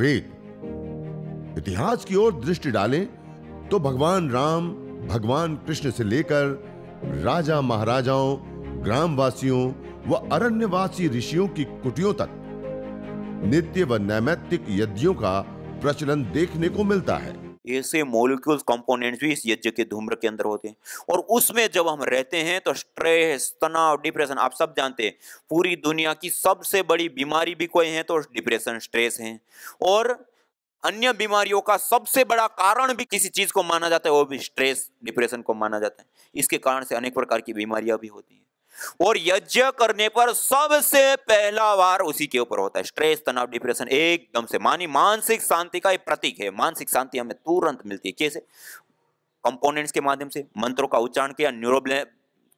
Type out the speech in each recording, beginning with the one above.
वेद इतिहास की ओर दृष्टि डालें तो भगवान राम भगवान कृष्ण से लेकर राजा महाराजाओं ग्रामवासियों व अरण्यवासी ऋषियों की कुटियों तक नित्य व नैमित्तिक यज्ञों का प्रचलन देखने को मिलता है ऐसे मोलिक्यूल्स कंपोनेंट्स भी इस यज्ञ के धूम्र के अंदर होते हैं और उसमें जब हम रहते हैं तो स्ट्रेस तनाव डिप्रेशन आप सब जानते हैं पूरी दुनिया की सबसे बड़ी बीमारी भी कोई है तो डिप्रेशन स्ट्रेस है और अन्य बीमारियों का सबसे बड़ा कारण भी किसी चीज को माना जाता है वो भी स्ट्रेस डिप्रेशन को माना जाता है इसके कारण से अनेक प्रकार की बीमारियां भी होती हैं और यज्ञ करने पर सबसे पहला वार उसी के ऊपर होता है स्ट्रेस तनाव डिप्रेशन एकदम से मानी मानसिक शांति का एक प्रतीक है मानसिक शांति हमें तुरंत मिलती है कैसे कंपोनेंट्स के माध्यम से मंत्रों का उच्चारण किया न्यूरो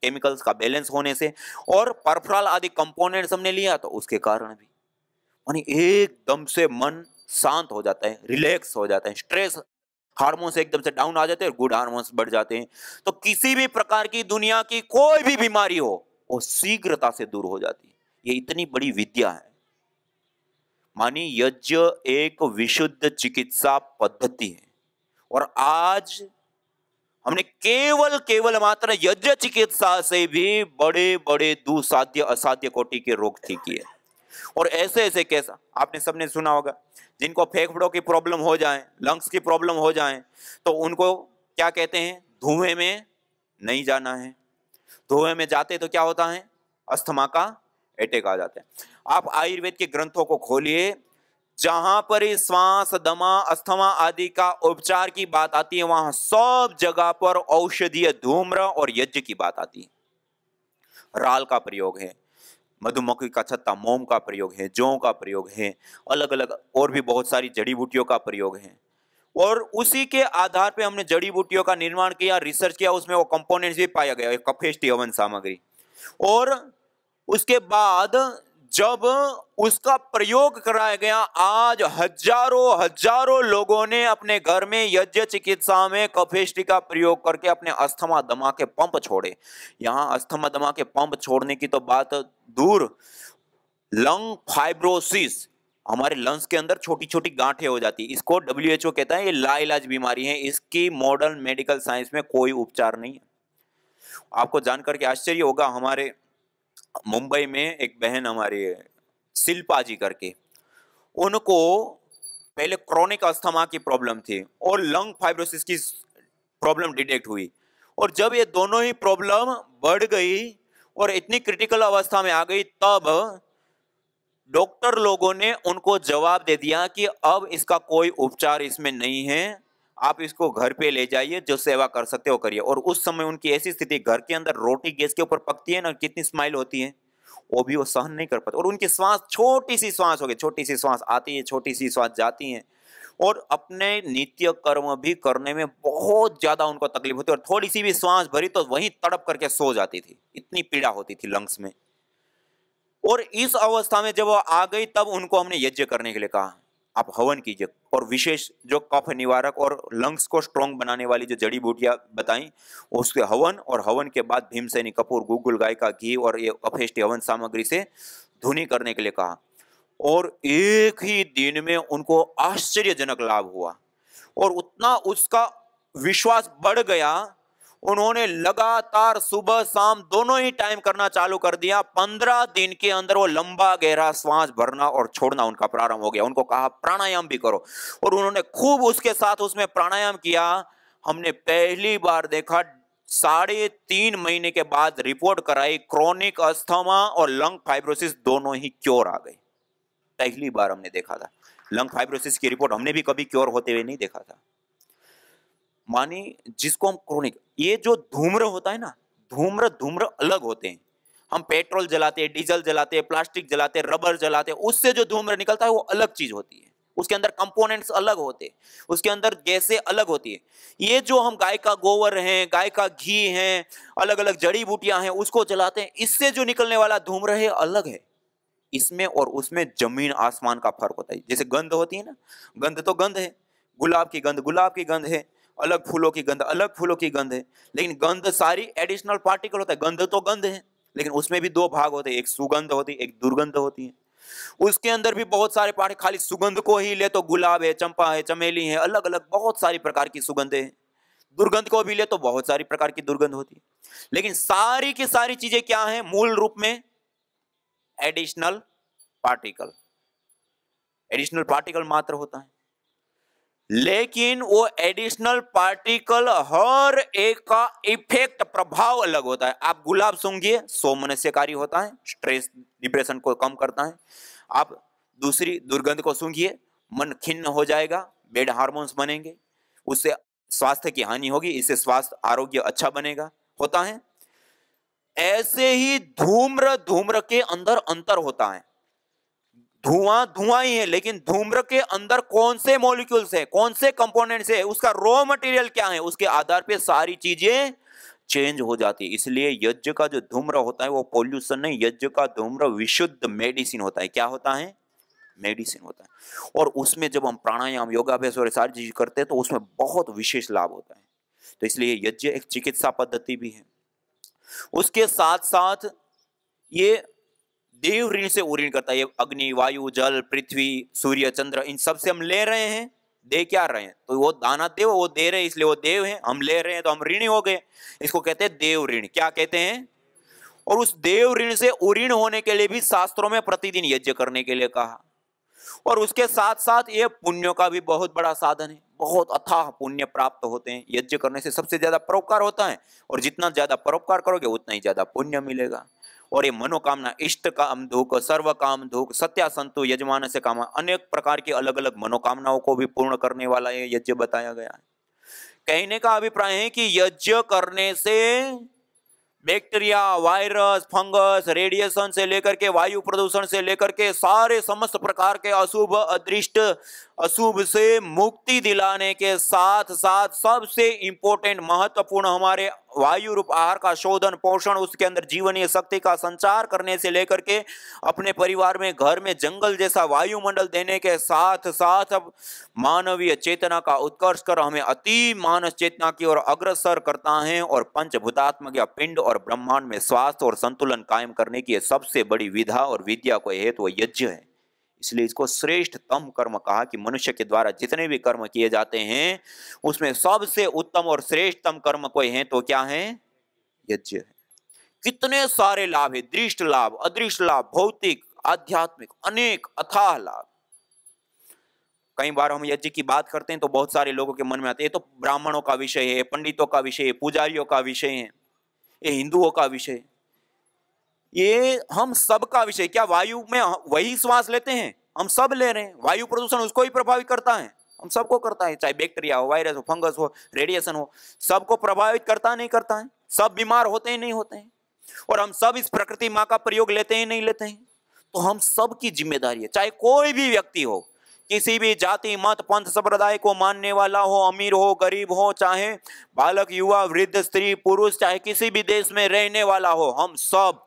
केमिकल्स का बैलेंस होने से और परफ्राल आदि कंपोनेंट्स हमने लिया तो उसके कारण भी मानी एकदम से मन शांत हो जाता है रिलैक्स हो जाता है स्ट्रेस हार्मोन्स एकदम से डाउन आ जाते हैं गुड हार्मोन्स बढ़ जाते हैं तो किसी भी प्रकार की दुनिया की कोई भी बीमारी हो वो शीघ्रता से दूर हो जाती है ये इतनी बड़ी विद्या है मानी यज्ञ एक विशुद्ध चिकित्सा पद्धति है और आज हमने केवल केवल मात्र यज्ञ चिकित्सा से भी बड़े बड़े दुसाध्य असाध्य कोटि के रोग ठीक किए और ऐसे ऐसे केस आपने सबने सुना होगा जिनको फेफड़ों की प्रॉब्लम हो जाए लंग्स की प्रॉब्लम हो जाए तो उनको क्या कहते हैं धुएं में नहीं जाना है धुएं में जाते तो क्या होता है अस्थमा का अटैक आ जाता है आप आयुर्वेद के ग्रंथों को खोलिए जहां पर श्वास दमा अस्थमा आदि का उपचार की बात आती है वहां सब जगह पर औषधीय धूम्र और यज्ञ की बात आती है राल का प्रयोग है मधुमक्खी का छत्ता मोम का प्रयोग है जौ का प्रयोग है अलग अलग और भी बहुत सारी जड़ी बूटियों का प्रयोग है और उसी के आधार पे हमने जड़ी बूटियों का निर्माण किया रिसर्च किया उसमें वो कंपोनेंट्स भी पाया गया कफेस्टी हवन सामग्री और उसके बाद जब उसका प्रयोग कराया गया आज हजारों हजारों लोगों ने अपने घर में यज्ञ चिकित्सा में कफेष्टि का प्रयोग करके अपने अस्थमा दमा के पंप छोड़े यहाँ अस्थमा दमा के पंप छोड़ने की तो बात दूर लंग फाइब्रोसिस हमारे लंग्स के अंदर छोटी छोटी गांठें हो जाती है इसको ओ कहता है ये लाइलाज बीमारी है इसकी मॉडर्न मेडिकल साइंस में कोई उपचार नहीं है आपको जानकर के आश्चर्य होगा हमारे मुंबई में एक बहन हमारी है शिल्पा जी करके उनको पहले क्रॉनिक अस्थमा की प्रॉब्लम थी और लंग फाइब्रोसिस की प्रॉब्लम डिटेक्ट हुई और जब ये दोनों ही प्रॉब्लम बढ़ गई और इतनी क्रिटिकल अवस्था में आ गई तब डॉक्टर लोगों ने उनको जवाब दे दिया कि अब इसका कोई उपचार इसमें नहीं है आप इसको घर पे ले जाइए जो सेवा कर सकते हो करिए और उस समय उनकी ऐसी स्थिति घर के अंदर रोटी गैस के ऊपर पकती है ना कितनी स्माइल होती है वो भी वो सहन नहीं कर पाते और उनकी श्वास छोटी सी श्वास हो गई छोटी सी श्वास आती है छोटी सी श्वास जाती है और अपने नित्य कर्म भी करने में बहुत ज़्यादा उनको तकलीफ होती और थोड़ी सी भी श्वास भरी तो वहीं तड़प करके सो जाती थी इतनी पीड़ा होती थी लंग्स में और इस अवस्था में जब वो आ गई तब उनको हमने यज्ञ करने के लिए कहा आप हवन कीजिए और विशेष जो कफ निवारक और लंग्स को स्ट्रॉन्ग बनाने वाली जो जड़ी बूटियाँ बताई उसके हवन और हवन के बाद भीमसेनी कपूर गुगुल गाय का घी और ये अफेष्ट हवन सामग्री से धुनी करने के लिए कहा और एक ही दिन में उनको आश्चर्यजनक लाभ हुआ और उतना उसका विश्वास बढ़ गया उन्होंने लगातार सुबह शाम दोनों ही टाइम करना चालू कर दिया पंद्रह दिन के अंदर वो लंबा गहरा श्वास भरना और छोड़ना उनका प्रारंभ हो गया उनको कहा प्राणायाम भी करो और उन्होंने खूब उसके साथ उसमें प्राणायाम किया हमने पहली बार देखा साढ़े तीन महीने के बाद रिपोर्ट कराई क्रोनिक अस्थमा और लंग फाइब्रोसिस दोनों ही क्योर आ गई पहली बार हमने देखा था लंग फाइब्रोसिस की रिपोर्ट हमने भी कभी क्योर होते हुए नहीं देखा था मानी जिसको हम क्रोनिक ये जो धूम्र होता है ना धूम्र धूम्र अलग होते हैं हम पेट्रोल जलाते हैं डीजल जलाते हैं प्लास्टिक जलाते हैं रबर जलाते हैं उससे जो धूम्र निकलता है वो अलग चीज होती है उसके अंदर कंपोनेंट्स अलग होते हैं उसके अंदर गैसें अलग होती है ये जो हम गाय का गोबर हैं गाय का घी है अलग अलग जड़ी बूटियां हैं उसको जलाते हैं इससे जो निकलने वाला धूम्र है अलग है इसमें और उसमें जमीन आसमान का फर्क होता है जैसे गंध होती है ना गंध तो गंध है गुलाब की गंध गुलाब की गंध है अलग फूलों की गंध अलग फूलों की गंध है लेकिन गंध सारी एडिशनल पार्टिकल होता है गंध तो गंध है लेकिन उसमें भी दो भाग होते हैं एक सुगंध होती है एक दुर्गंध होती है उसके अंदर भी बहुत सारे पार्ट खाली सुगंध को ही ले तो गुलाब है चंपा है चमेली है अलग अलग बहुत सारी प्रकार की सुगंधे हैं दुर्गंध को भी ले तो बहुत सारी प्रकार की दुर्गंध होती है लेकिन सारी की सारी चीजें क्या है मूल रूप में एडिशनल पार्टिकल एडिशनल पार्टिकल मात्र होता है लेकिन वो एडिशनल पार्टिकल हर एक का इफेक्ट प्रभाव अलग होता है आप गुलाब सूंघिए सौमनस्यकारी होता है स्ट्रेस डिप्रेशन को कम करता है आप दूसरी दुर्गंध को सूंघिए मन खिन्न हो जाएगा बेड हार्मोन्स बनेंगे उससे स्वास्थ्य की हानि होगी इससे स्वास्थ्य आरोग्य अच्छा बनेगा होता है ऐसे ही धूम्र धूम्र के अंदर अंतर होता है धुआं धुआं ही है लेकिन धूम्र के अंदर कौन से मॉलिक्यूल्स है कौन से कंपोनेंट्स है उसका रॉ मटेरियल क्या है उसके आधार पे सारी चीजें चेंज हो जाती है इसलिए यज्ञ का जो धूम्र होता है वो पोल्यूशन नहीं यज्ञ का धूम्र विशुद्ध मेडिसिन होता है क्या होता है मेडिसिन होता है और उसमें जब हम प्राणायाम योगाभ्यास और सारी चीज करते हैं तो उसमें बहुत विशेष लाभ होता है तो इसलिए यज्ञ एक चिकित्सा पद्धति भी है उसके साथ साथ ये देव ऋण से वो ऋण करता है अग्नि वायु जल पृथ्वी सूर्य चंद्र इन सबसे हम ले रहे हैं दे क्या रहे हैं तो वो दाना देव वो दे रहे हैं इसलिए वो देव हैं हम ले रहे हैं तो हम ऋण हो गए इसको कहते हैं देव ऋण क्या कहते हैं और उस देव ऋण से उऋण होने के लिए भी शास्त्रों में प्रतिदिन यज्ञ करने के लिए कहा और उसके साथ साथ ये पुण्यों का भी बहुत बड़ा साधन है बहुत अथाह पुण्य प्राप्त होते हैं यज्ञ करने से सबसे ज्यादा परोपकार होता है और जितना ज्यादा परोपकार करोगे उतना ही ज्यादा पुण्य मिलेगा और ये मनोकामना इष्ट काम दुख सर्व काम दुख सत्या संतु यजमान से काम अनेक प्रकार की अलग अलग मनोकामनाओं को भी पूर्ण करने वाला ये यज्ञ बताया गया है कहने का अभिप्राय है कि यज्ञ करने से बैक्टीरिया वायरस फंगस रेडिएशन से लेकर के वायु प्रदूषण से लेकर के सारे समस्त प्रकार के अशुभ अदृष्ट अशुभ से मुक्ति दिलाने के साथ साथ सबसे इंपॉर्टेंट महत्वपूर्ण हमारे वायु रूप आहार का शोधन पोषण उसके अंदर जीवनीय शक्ति का संचार करने से लेकर के अपने परिवार में घर में जंगल जैसा वायुमंडल देने के साथ साथ अब मानवीय चेतना का उत्कर्ष कर हमें अति मानस चेतना की ओर अग्रसर करता है और पंचभूतात्मक या पिंड और ब्रह्मांड में स्वास्थ्य और संतुलन कायम करने की सबसे बड़ी विधा और विद्या को हेतु तो यज्ञ है इसलिए इसको श्रेष्ठतम कर्म कहा कि मनुष्य के द्वारा जितने भी कर्म किए जाते हैं उसमें सबसे उत्तम और श्रेष्ठतम कर्म कोई है तो क्या है यज्ञ है कितने सारे लाभ है दृष्ट लाभ अदृष्ट लाभ भौतिक आध्यात्मिक अनेक अथाह लाभ कई बार हम यज्ञ की बात करते हैं तो बहुत सारे लोगों के मन में आते हैं तो ब्राह्मणों का विषय है पंडितों का विषय है पुजारियों का विषय है ये हिंदुओं का विषय है ये हम सबका विषय क्या वायु में वही श्वास लेते हैं हम सब ले रहे हैं वायु प्रदूषण उसको ही प्रभावित करता है हम सबको करता है चाहे बैक्टीरिया हो वायरस हो फंगस हो रेडिएशन हो सबको प्रभावित करता नहीं करता है सब बीमार होते ही नहीं होते हैं और हम सब इस प्रकृति माँ का प्रयोग लेते ही नहीं लेते हैं तो हम सब की जिम्मेदारी है चाहे कोई भी व्यक्ति हो किसी भी जाति मत पंथ संप्रदाय को मानने वाला हो अमीर हो गरीब हो चाहे बालक युवा वृद्ध स्त्री पुरुष चाहे किसी भी देश में रहने वाला हो हम सब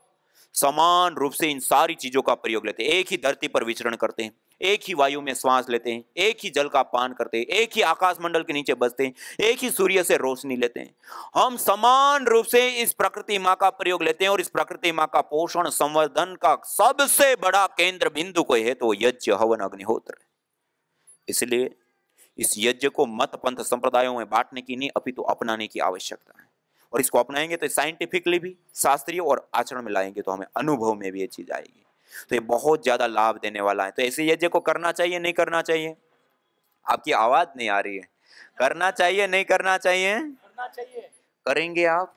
समान रूप से इन सारी चीज़ों का प्रयोग लेते हैं एक ही धरती पर विचरण करते हैं एक ही वायु में श्वास लेते हैं एक ही जल का पान करते हैं एक ही आकाशमंडल के नीचे बसते हैं एक ही सूर्य से रोशनी लेते हैं हम समान रूप से इस प्रकृति माँ का प्रयोग लेते हैं और इस प्रकृति माँ का पोषण संवर्धन का सबसे बड़ा केंद्र बिंदु को है तो यज्ञ हवन अग्निहोत्र इसलिए इस यज्ञ को मत पंथ संप्रदायों में बांटने की नहीं अपितु तो अपनाने की आवश्यकता है और इसको अपनाएंगे तो साइंटिफिकली भी शास्त्रीय और आचरण में लाएंगे तो हमें अनुभव में भी ये चीज़ आएगी तो ये बहुत ज़्यादा लाभ देने वाला है तो ऐसे यज्ञ को करना चाहिए नहीं करना चाहिए आपकी आवाज़ नहीं आ रही है करना चाहिए नहीं करना चाहिए करना चाहिए करेंगे आप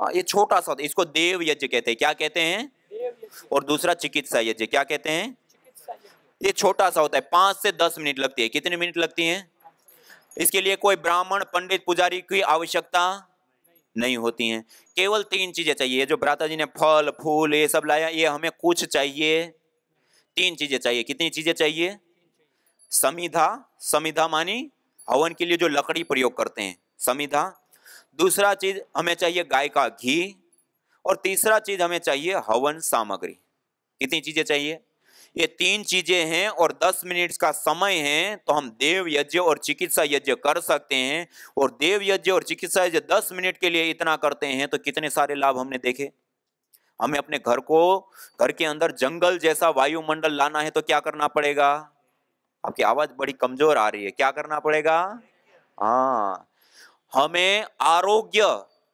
हाँ ये छोटा सा इसको देव यज्ञ कहते हैं क्या कहते हैं और दूसरा चिकित्सा यज्ञ क्या कहते हैं ये छोटा सा होता है पांच से दस मिनट लगती है कितने मिनट लगती है इसके लिए कोई ब्राह्मण पंडित पुजारी की आवश्यकता नहीं होती हैं केवल तीन चीज़ें चाहिए जो भ्राता जी ने फल फूल ये सब लाया ये हमें कुछ चाहिए तीन चीज़ें चाहिए कितनी चीज़ें चाहिए समिधा समिधा मानी हवन के लिए जो लकड़ी प्रयोग करते हैं समिधा दूसरा चीज़ हमें चाहिए गाय का घी और तीसरा चीज़ हमें चाहिए हवन सामग्री कितनी चीज़ें चाहिए ये तीन चीजें हैं और दस मिनट का समय है तो हम देव यज्ञ और चिकित्सा यज्ञ कर सकते हैं और देव यज्ञ और चिकित्सा यज्ञ दस मिनट के लिए इतना करते हैं तो कितने सारे लाभ हमने देखे हमें अपने घर को घर के अंदर जंगल जैसा वायुमंडल लाना है तो क्या करना पड़ेगा आपकी आवाज बड़ी कमजोर आ रही है क्या करना पड़ेगा हाँ हमें आरोग्य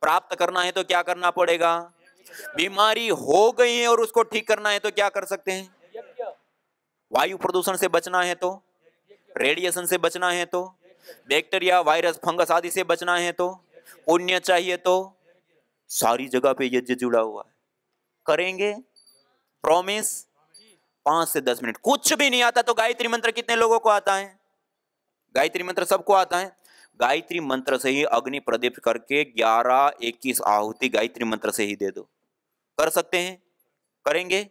प्राप्त करना है तो क्या करना पड़ेगा बीमारी हो गई है और उसको ठीक करना है तो क्या कर सकते हैं वायु प्रदूषण से बचना है तो रेडिएशन से बचना है तो बैक्टीरिया वायरस फंगस आदि से बचना है तो पुण्य चाहिए तो सारी जगह पे यज्ञ जुड़ा हुआ है करेंगे प्रॉमिस पांच से दस मिनट कुछ भी नहीं आता तो गायत्री मंत्र कितने लोगों को आता है गायत्री मंत्र सबको आता है गायत्री मंत्र से ही अग्नि प्रदीप करके ग्यारह इक्कीस आहुति गायत्री मंत्र से ही दे दो कर सकते हैं करेंगे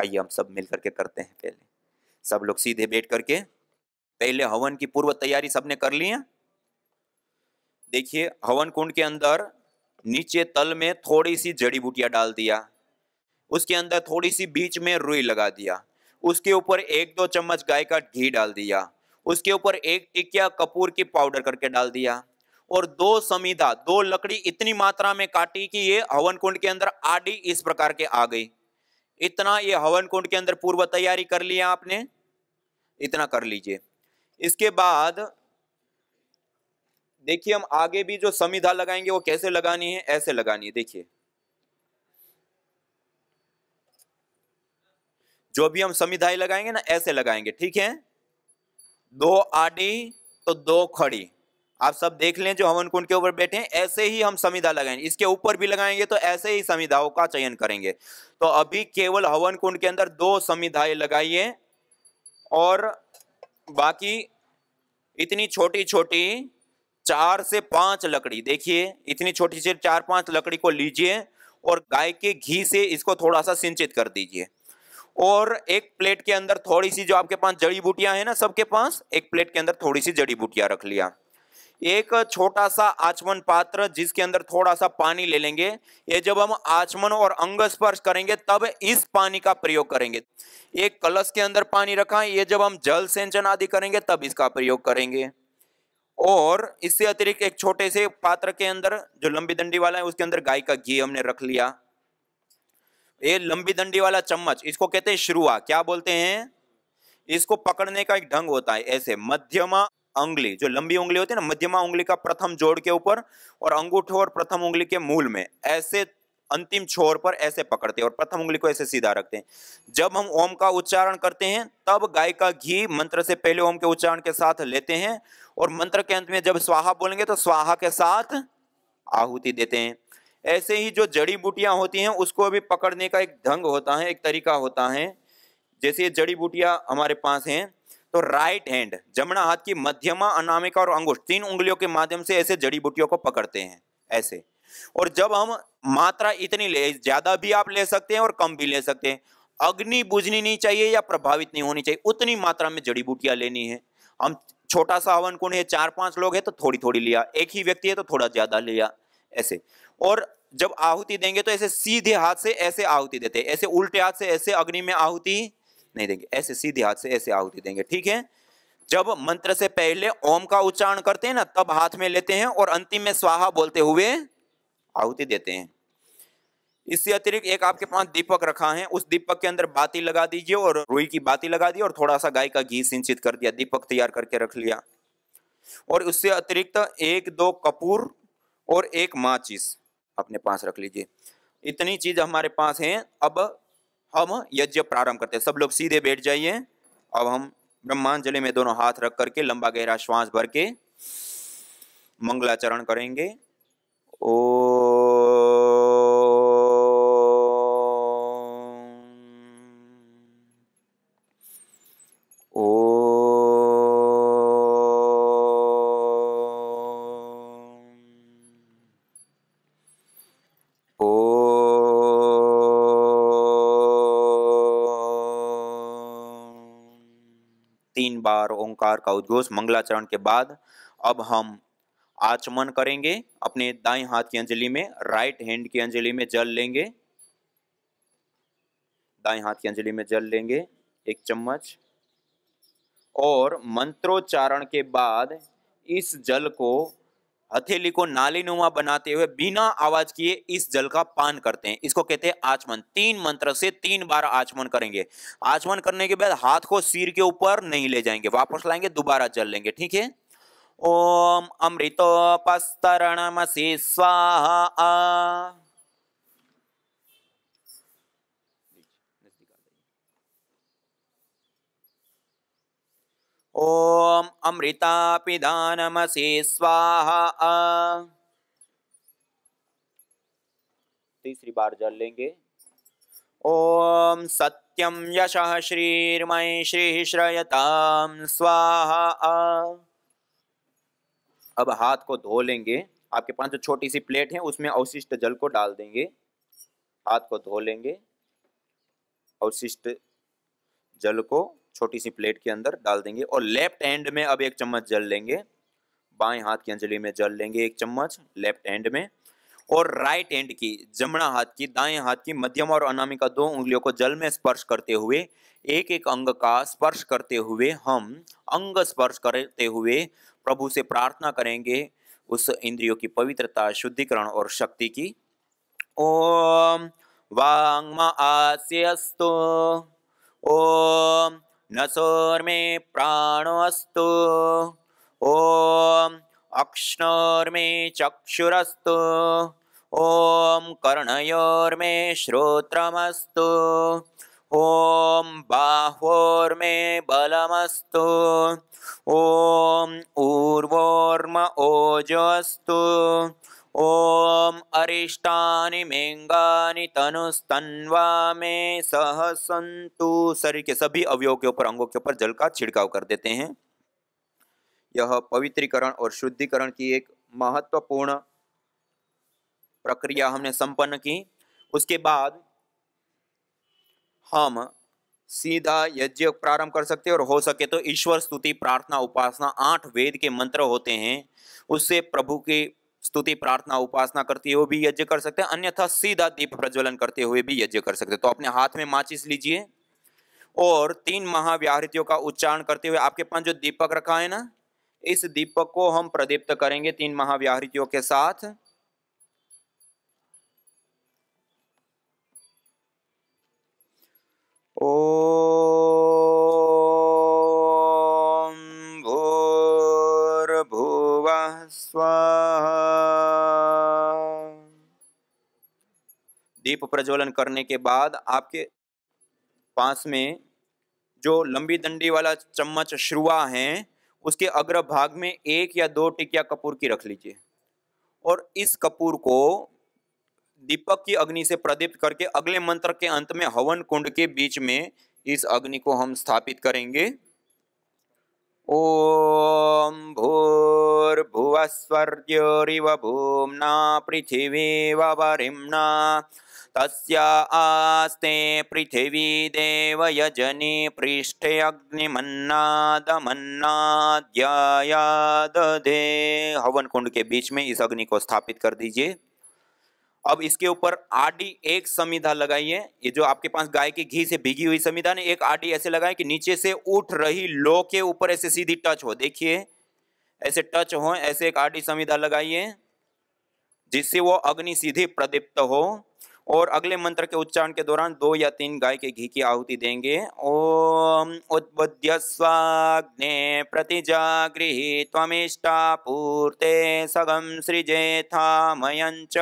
आइए हम सब मिलकर के करते हैं पहले सब लोग सीधे बैठ करके पहले हवन की पूर्व तैयारी सबने कर ली है देखिए हवन कुंड के अंदर नीचे तल में थोड़ी सी जड़ी बूटियां डाल दिया उसके अंदर थोड़ी सी बीच में रुई लगा दिया उसके ऊपर एक दो चम्मच गाय का घी डाल दिया उसके ऊपर एक टिकिया कपूर की पाउडर करके डाल दिया और दो समीधा दो लकड़ी इतनी मात्रा में काटी कि ये हवन कुंड के अंदर आडी इस प्रकार के आ गई इतना ये हवन कुंड के अंदर पूर्व तैयारी कर लिया आपने इतना कर लीजिए इसके बाद देखिए हम आगे भी जो संविधा लगाएंगे वो कैसे लगानी है ऐसे लगानी है देखिए जो भी हम संविधाएं लगाएंगे ना ऐसे लगाएंगे ठीक है दो आडी तो दो खड़ी आप सब देख लें जो हवन कुंड के ऊपर बैठे हैं ऐसे ही हम संविधा लगाएंगे इसके ऊपर भी लगाएंगे तो ऐसे ही संविधाओं का चयन करेंगे तो अभी केवल हवन कुंड के अंदर दो संविधाएं लगाइए और बाकी इतनी छोटी छोटी चार से पांच लकड़ी देखिए इतनी छोटी सी चार पांच लकड़ी को लीजिए और गाय के घी से इसको थोड़ा सा सिंचित कर दीजिए और एक प्लेट के अंदर थोड़ी सी जो आपके पास जड़ी बूटियां हैं ना सबके पास एक प्लेट के अंदर थोड़ी सी जड़ी बूटियां रख लिया एक छोटा सा आचमन पात्र जिसके अंदर थोड़ा सा पानी ले लेंगे ये जब हम आचमन और अंग स्पर्श करेंगे तब इस पानी का प्रयोग करेंगे एक कलश के अंदर पानी रखा ये जब हम जल सिंचन आदि करेंगे तब इसका प्रयोग करेंगे और इससे अतिरिक्त एक छोटे से पात्र के अंदर जो लंबी दंडी वाला है उसके अंदर गाय का घी हमने रख लिया ये लंबी दंडी वाला चम्मच इसको कहते हैं शुरुआ क्या बोलते हैं इसको पकड़ने का एक ढंग होता है ऐसे मध्यमा अंगली जो लंबी उंगली होती है ना मध्यमा उंगली का प्रथम जोड़ के ऊपर और अंगूठे और प्रथम उंगली के मूल में ऐसे अंतिम छोर पर ऐसे पकड़ते हैं और प्रथम उंगली को ऐसे सीधा रखते हैं जब हम ओम का उच्चारण करते हैं तब गाय का घी मंत्र से पहले ओम के उच्चारण के साथ लेते हैं और मंत्र के अंत में जब स्वाहा बोलेंगे तो स्वाहा के साथ आहुति देते हैं ऐसे ही जो जड़ी बूटियां होती हैं उसको भी पकड़ने का एक ढंग होता है एक तरीका होता है जैसे ये जड़ी बूटियां हमारे पास हैं तो राइट हैंड जमना हाथ की मध्यमा अनामिका और अंगुष्ठ तीन उंगलियों के माध्यम से ऐसे जड़ी बूटियों को पकड़ते हैं ऐसे और जब हम मात्रा इतनी ले ज्यादा भी आप ले सकते हैं और कम भी ले सकते हैं अग्नि बुझनी नहीं चाहिए या प्रभावित नहीं होनी चाहिए उतनी मात्रा में जड़ी बूटियां लेनी है हम छोटा सा हवन कुंड है चार पांच लोग हैं तो थोड़ी थोड़ी लिया एक ही व्यक्ति है तो थोड़ा ज्यादा लिया ऐसे और जब आहुति देंगे तो ऐसे सीधे हाथ से ऐसे आहुति देते ऐसे उल्टे हाथ से ऐसे अग्नि में आहुति नहीं देंगे ऐसे सीधे हाथ से ऐसे आहुति देंगे ठीक है जब मंत्र से पहले ओम का उच्चारण करते हैं ना तब हाथ में लेते हैं और अंतिम में स्वाहा बोलते हुए आहुति देते हैं इससे अतिरिक्त एक आपके पास दीपक रखा है उस दीपक के अंदर बाती लगा दीजिए और रुई की बाती लगा दी और थोड़ा सा गाय का घी सिंचित कर दिया दीपक तैयार करके रख लिया और उससे अतिरिक्त एक दो कपूर और एक माचिस अपने पास रख लीजिए इतनी चीज हमारे पास है अब हम यज्ञ प्रारंभ करते हैं सब लोग सीधे बैठ जाइए अब हम ब्रह्मांजलि में दोनों हाथ रख करके लंबा गहरा श्वास भर के मंगलाचरण करेंगे ओ प्रकार का उद्घोष मंगलाचरण के बाद अब हम आचमन करेंगे अपने दाएं हाथ की अंजलि में राइट हैंड की अंजलि में जल लेंगे दाएं हाथ की अंजलि में जल लेंगे एक चम्मच और मंत्रोच्चारण के बाद इस जल को हथेली को नुमा बनाते हुए बिना आवाज किए इस जल का पान करते हैं इसको कहते हैं आचमन तीन मंत्र से तीन बार आचमन करेंगे आचमन करने के बाद हाथ को सिर के ऊपर नहीं ले जाएंगे वापस लाएंगे दोबारा जल लेंगे ठीक है ओम मसी स्वाहा ओम ॐ अमृतापिदानमसि स्वाहा तीसरी बार जल लेंगे ओम सत्यम यश श्रीर्मय श्री श्रयता स्वाहा अब हाथ को धो लेंगे आपके पास जो छोटी सी प्लेट है उसमें अवशिष्ट जल को डाल देंगे हाथ को धो लेंगे अवशिष्ट जल को छोटी सी प्लेट के अंदर डाल देंगे और लेफ्ट हैंड में अब एक चम्मच जल लेंगे बाएं हाथ की अंजलि में जल लेंगे एक चम्मच लेफ्ट हैंड में और राइट हैंड की जमणा हाथ की दाएं हाथ की मध्यम और अनामिका दो उंगलियों को जल में स्पर्श करते हुए एक एक अंग का स्पर्श करते हुए हम अंग स्पर्श करते हुए प्रभु से प्रार्थना करेंगे उस इंद्रियों की पवित्रता शुद्धिकरण और शक्ति की ओम वांग ओम नसोर्मे प्राणोस्तु ओम अक्षनोर्मे चक्षुरस्तु ओम कर्णयोर्मे श्रोत्रमस्तु ओम बाहोर्मे बलमस्तु ओम ऊर्वोर्म ओजोस्तु अरिष्टानि मेंगानि तनुस्तन्वा में सहसंतु शरीर के सभी अवयव के ऊपर अंगों के ऊपर जल का छिड़काव कर देते हैं यह पवित्रीकरण और शुद्धिकरण की एक महत्वपूर्ण प्रक्रिया हमने संपन्न की उसके बाद हम सीधा यज्ञ प्रारंभ कर सकते हैं और हो सके तो ईश्वर स्तुति प्रार्थना उपासना आठ वेद के मंत्र होते हैं उससे प्रभु के स्तुति प्रार्थना उपासना करते हुए भी यज्ञ कर सकते हैं अन्यथा सीधा दीप प्रज्वलन करते हुए भी यज्ञ कर सकते हैं तो अपने हाथ में माचिस लीजिए और तीन महाव्याहृतियों का उच्चारण करते हुए आपके पास जो दीपक रखा है ना इस दीपक को हम प्रदीप्त करेंगे तीन महाव्याहृतियों के साथ ओ दीप प्रज्वलन करने के बाद आपके पास में जो लंबी दंडी वाला चम्मच श्रुआ है उसके अग्रभाग में एक या दो टिकिया कपूर की रख लीजिए और इस कपूर को दीपक की अग्नि से प्रदीप्त करके अगले मंत्र के अंत में हवन कुंड के बीच में इस अग्नि को हम स्थापित करेंगे ओम भूर्भुवस्वर्योरिव भूमना पृथ्वी वरिमना तस्ते पृथिवी देवयजनी पृष्ठे दे हवन कुंड के बीच में इस अग्नि को स्थापित कर दीजिए अब इसके ऊपर आडी एक समिधा लगाइए ये जो आपके पास गाय के घी से भीगी हुई समिधा ने एक आडी ऐसे लगाए कि नीचे से उठ रही लो के ऊपर ऐसे सीधी टच हो देखिए ऐसे टच हो ऐसे एक आडी समिधा लगाइए जिससे वो अग्नि सीधे प्रदीप्त हो और अगले मंत्र के उच्चारण के दौरान दो या तीन गाय के घी की आहुति देंगे ओम उद्बुद्य स्वाग्ने प्रतिजागृही तमिष्टा पूर्ते सगम सृजे थामयंच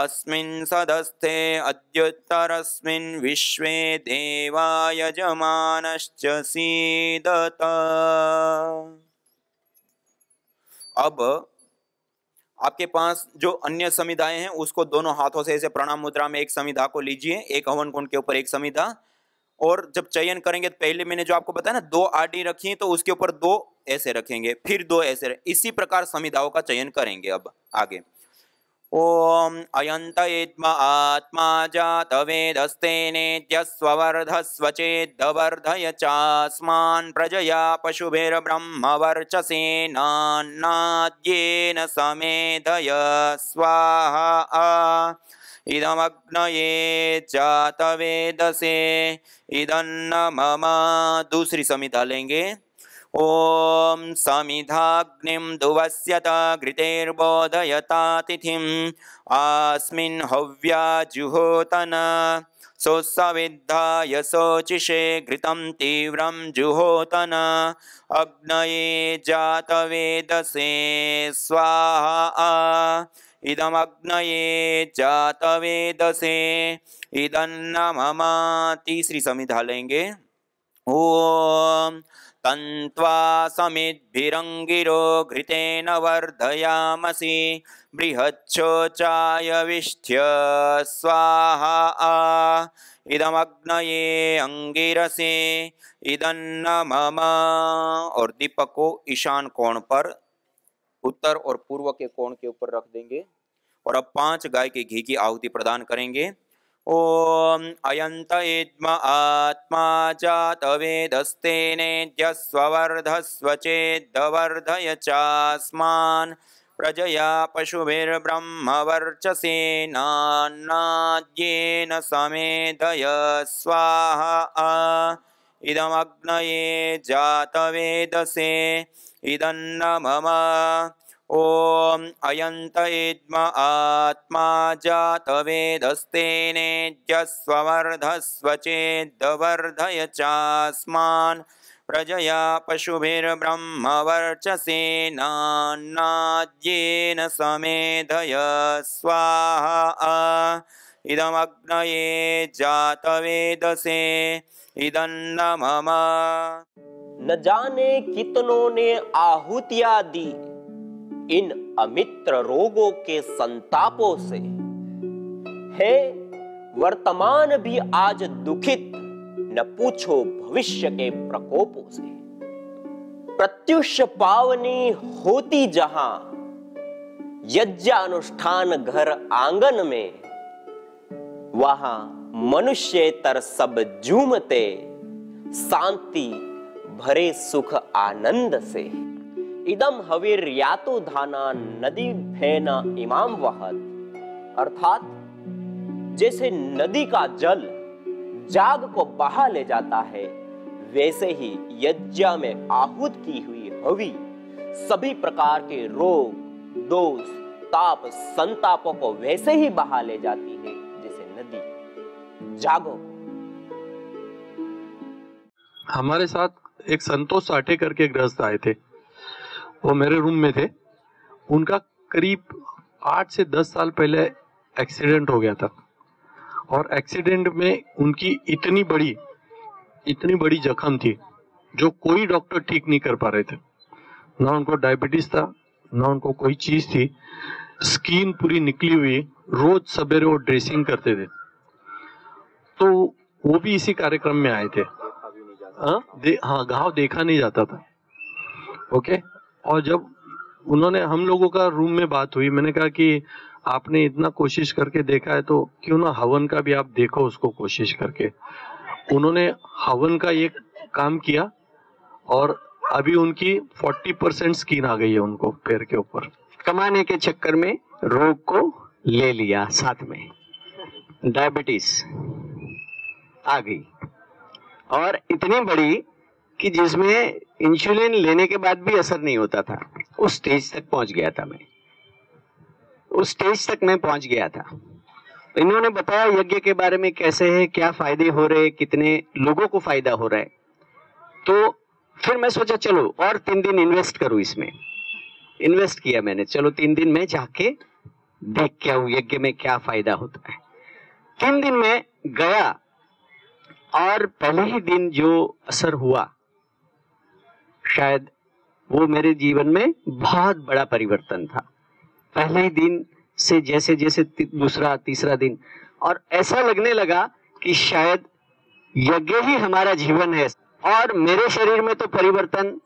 अस्मिन् सदस्थे अद्युत्तरस्मिन् विश्वे देवा जमानश्च सीदत अब आपके पास जो अन्य संविधाएं हैं उसको दोनों हाथों से ऐसे प्रणाम मुद्रा में एक समिधा को लीजिए एक हवन कुंड के ऊपर एक समिधा और जब चयन करेंगे तो पहले मैंने जो आपको बताया ना दो आडी रखी तो उसके ऊपर दो ऐसे रखेंगे फिर दो ऐसे इसी प्रकार समिधाओं का चयन करेंगे अब आगे ॐ अयन्तयेद्म आत्मा जात वेदस्ते जातवेदस्तेनेत्यस्ववर्धस्वचेद्धवर्धय चास्मान् प्रजया पशुभिर्ब्रह्मवर्चसेनान्नाद्येन समेधय स्वाहा इदमग्नये वेदसे इदन्न मम दूसरी समिता लेंगे ओम समिधाग्निं दुवस्यत घृतेर्बोधयतातिथिम् आस्मिन् हव्या जुहोतन सुसविद्धाय शोचिषे घृतं तीव्रं जुहोतन अग्नये जातवेदसे स्वाहा इदमग्नये जातवेदसे इदन्नममाति श्री समिधा लेंगे ओम तन्त्वा समिद्भिरङ्गिरो घृतेन वर्धयामसि विष्ठ्य स्वाहा इदमग्नये अंगिरसे इदन्न मम और दीपक को ईशान कोण पर उत्तर और पूर्व के कोण के ऊपर रख देंगे और अब पांच गाय के घी की आहुति प्रदान करेंगे ॐ इद्म आत्मा जातवेदस्तेनेद्यद्यस्वर्धस्व चेद्वर्धय चास्मान् प्रजया पशुभिर्ब्रह्मवर्चसेनान्नाद्येन समेधय स्वाहा इदमग्नये जातवेदसे इदं न मम ॐ अयन्त एद्म आत्मा जातवेदस्तेनेज्यस्ववर्धस्वचेद्दवर्धय चास्मान् प्रजया पशुभिर्ब्रह्मवर्चसेनान्नाद्येन समेधय स्वाहा इदमग्नये जातवेदसे इदन्नमम न जाने कितनों ने आहुतिया दी इन अमित्र रोगों के संतापों से है वर्तमान भी आज दुखित न पूछो भविष्य के प्रकोपों से प्रत्युष पावनी होती जहां यज्ञ अनुष्ठान घर आंगन में वहां मनुष्य तर सब झूमते शांति भरे सुख आनंद से इदम हवीर यातु धाना नदी भेना इमाम वहत अर्थात जैसे नदी का जल जाग को बहा ले जाता है वैसे ही यज्ञ में आहुत की हुई हवी सभी प्रकार के रोग दोष ताप संतापों को वैसे ही बहा ले जाती है जैसे नदी जागो हमारे साथ एक संतोष साठे करके ग्रस्त आए थे वो मेरे रूम में थे उनका करीब आठ से दस साल पहले एक्सीडेंट हो गया था और एक्सीडेंट में उनकी इतनी बड़ी इतनी बड़ी जख्म थी जो कोई डॉक्टर ठीक नहीं कर पा रहे थे ना उनको डायबिटीज था ना उनको कोई चीज थी स्किन पूरी निकली हुई रोज सवेरे वो ड्रेसिंग करते थे तो वो भी इसी कार्यक्रम में आए थे हाँ दे, हाँ घाव देखा नहीं जाता था ओके और जब उन्होंने हम लोगों का रूम में बात हुई मैंने कहा कि आपने इतना कोशिश करके देखा है तो क्यों ना हवन का भी आप देखो उसको कोशिश करके उन्होंने हवन का एक काम किया और अभी उनकी 40 परसेंट स्किन आ गई है उनको पैर के ऊपर कमाने के चक्कर में रोग को ले लिया साथ में डायबिटीज आ गई और इतनी बड़ी कि जिसमें इंसुलिन लेने के बाद भी असर नहीं होता था उस स्टेज तक पहुंच गया था मैं उस स्टेज तक मैं पहुंच गया था इन्होंने बताया यज्ञ के बारे में कैसे है क्या फायदे हो रहे कितने लोगों को फायदा हो रहा है तो फिर मैं सोचा चलो और तीन दिन इन्वेस्ट करूं इसमें इन्वेस्ट किया मैंने चलो तीन दिन में जाके देख क्या आऊ यज्ञ में क्या फायदा होता है तीन दिन में गया और पहले ही दिन जो असर हुआ शायद वो मेरे जीवन में बहुत बड़ा परिवर्तन था पहले ही दिन से जैसे जैसे दूसरा तीसरा दिन और ऐसा लगने लगा कि शायद यज्ञ ही हमारा जीवन है और मेरे शरीर में तो परिवर्तन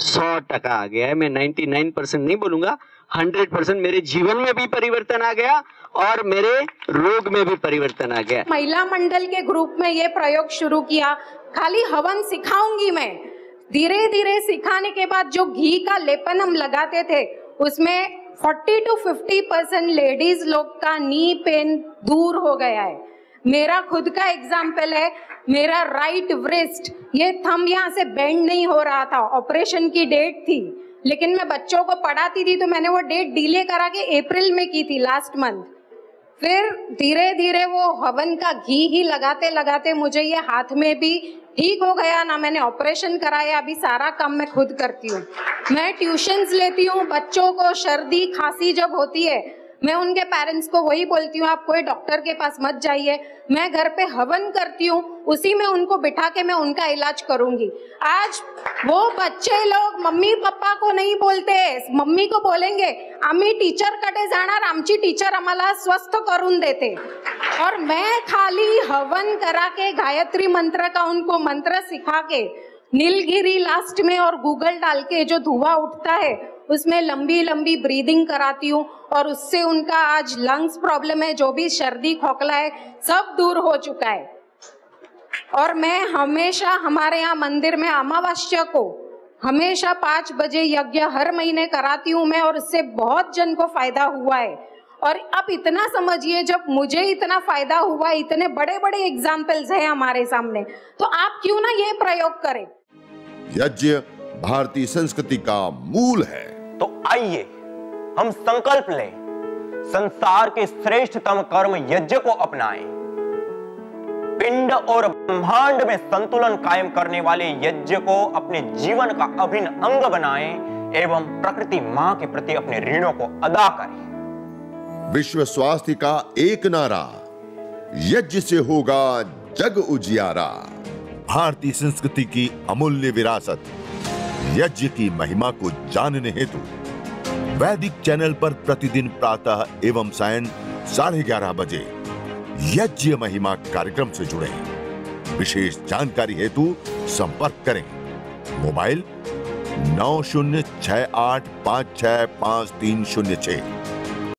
सौ टका आ गया है मैं नाइन परसेंट नहीं बोलूंगा हंड्रेड परसेंट मेरे जीवन में भी परिवर्तन आ गया और मेरे रोग में भी परिवर्तन आ गया महिला मंडल के ग्रुप में ये प्रयोग शुरू किया खाली हवन सिखाऊंगी मैं धीरे धीरे सिखाने के बाद जो घी का लेपन हम लगाते थे उसमें 40 टू 50 परसेंट लेडीज लोग का नी पेन दूर हो गया है मेरा खुद का एग्जाम्पल है मेरा राइट व्रिस्ट ये थम यहाँ से बेंड नहीं हो रहा था ऑपरेशन की डेट थी लेकिन मैं बच्चों को पढ़ाती थी तो मैंने वो डेट डिले करा के अप्रैल में की थी लास्ट मंथ फिर धीरे धीरे वो हवन का घी ही लगाते लगाते मुझे ये हाथ में भी ठीक हो गया ना मैंने ऑपरेशन कराया अभी सारा काम मैं खुद करती हूँ मैं ट्यूशन्स लेती हूँ बच्चों को सर्दी खांसी जब होती है मैं उनके पेरेंट्स को वही बोलती हूँ आप कोई डॉक्टर के पास मत जाइए मैं घर पे हवन करती हूँ उसी में उनको बिठा के मैं उनका इलाज करूंगी आज वो बच्चे लोग मम्मी पप्पा को नहीं बोलते मम्मी को बोलेंगे आम्ही टीचरकडे जाणार आमची टीचर हमारा स्वस्थ कर देते और मैं खाली हवन करा के गायत्री मंत्र का उनको मंत्र सिखा के नीलगिरी लास्ट में और गूगल डाल के जो धुआं उठता है उसमें लंबी लंबी ब्रीदिंग कराती हूँ और उससे उनका आज लंग्स प्रॉब्लम है जो भी सर्दी खोखला है सब दूर हो चुका है और मैं हमेशा हमारे यहाँ मंदिर में अमावस्या को हमेशा पांच बजे यज्ञ हर महीने कराती हूँ मैं और इससे बहुत जन को फायदा हुआ है और आप इतना समझिए जब मुझे इतना फायदा हुआ इतने बड़े बड़े एग्जाम्पल्स हैं हमारे सामने तो आप क्यों ना ये प्रयोग करें यज्ञ भारतीय संस्कृति का मूल है तो आइए हम संकल्प लें संसार के श्रेष्ठतम कर्म यज्ञ को अपनाएं पिंड और ब्रह्मांड में संतुलन कायम करने वाले यज्ञ को अपने जीवन का अभिन्न अंग बनाएं एवं प्रकृति मां के प्रति अपने ऋणों को अदा करें विश्व स्वास्थ्य का एक नारा यज्ञ से होगा जग उजियारा भारतीय संस्कृति की अमूल्य विरासत यज्ञ की महिमा को जानने हेतु वैदिक चैनल पर प्रतिदिन प्रातः एवं सायं साढ़े ग्यारह बजे यज्ञ महिमा कार्यक्रम से जुड़े विशेष जानकारी हेतु संपर्क करें मोबाइल नौ शून्य छ आठ पाँच छह पाँच तीन शून्य छह